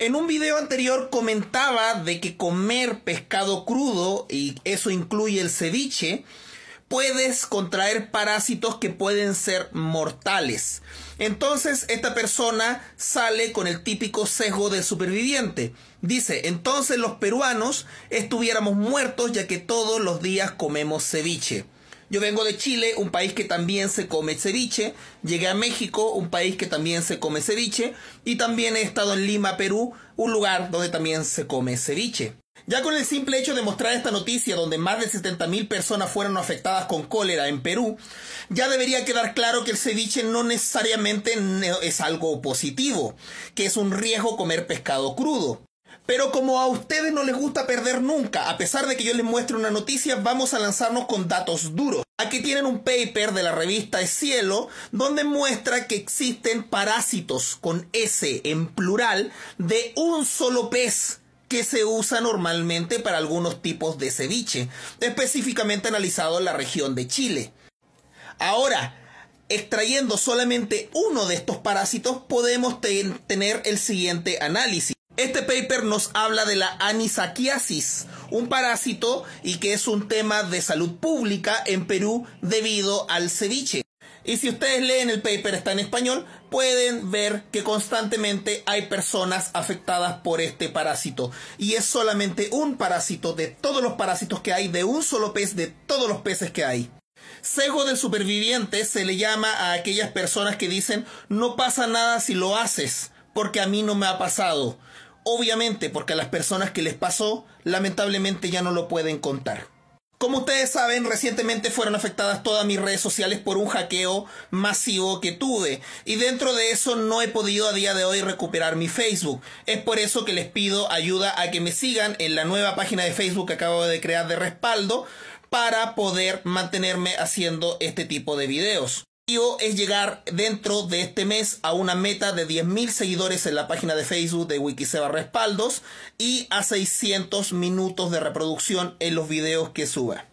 En un video anterior comentaba de que comer pescado crudo, y eso incluye el ceviche, puedes contraer parásitos que pueden ser mortales. Entonces esta persona sale con el típico sesgo del superviviente. Dice, entonces los peruanos estuviéramos muertos ya que todos los días comemos ceviche. Yo vengo de Chile, un país que también se come ceviche. Llegué a México, un país que también se come ceviche. Y también he estado en Lima, Perú, un lugar donde también se come ceviche. Ya con el simple hecho de mostrar esta noticia donde más de 70.000 personas fueron afectadas con cólera en Perú, ya debería quedar claro que el ceviche no necesariamente es algo positivo, que es un riesgo comer pescado crudo. Pero como a ustedes no les gusta perder nunca, a pesar de que yo les muestre una noticia, vamos a lanzarnos con datos duros. Aquí tienen un paper de la revista Cielo donde muestra que existen parásitos con S en plural de un solo pez que se usa normalmente para algunos tipos de ceviche, específicamente analizado en la región de Chile. Ahora, extrayendo solamente uno de estos parásitos podemos tener el siguiente análisis. Este paper nos habla de la anisaquiasis, un parásito y que es un tema de salud pública en Perú debido al ceviche. Y si ustedes leen el paper, está en español, pueden ver que constantemente hay personas afectadas por este parásito. Y es solamente un parásito de todos los parásitos que hay, de un solo pez, de todos los peces que hay. Sego del superviviente se le llama a aquellas personas que dicen no pasa nada si lo haces, porque a mí no me ha pasado. Obviamente, porque a las personas que les pasó, lamentablemente ya no lo pueden contar. Como ustedes saben, recientemente fueron afectadas todas mis redes sociales por un hackeo masivo que tuve. Y dentro de eso no he podido a día de hoy recuperar mi Facebook. Es por eso que les pido ayuda a que me sigan en la nueva página de Facebook que acabo de crear de respaldo para poder mantenerme haciendo este tipo de videos es llegar dentro de este mes a una meta de 10.000 seguidores en la página de Facebook de Wikiseba Respaldos y a 600 minutos de reproducción en los videos que suba.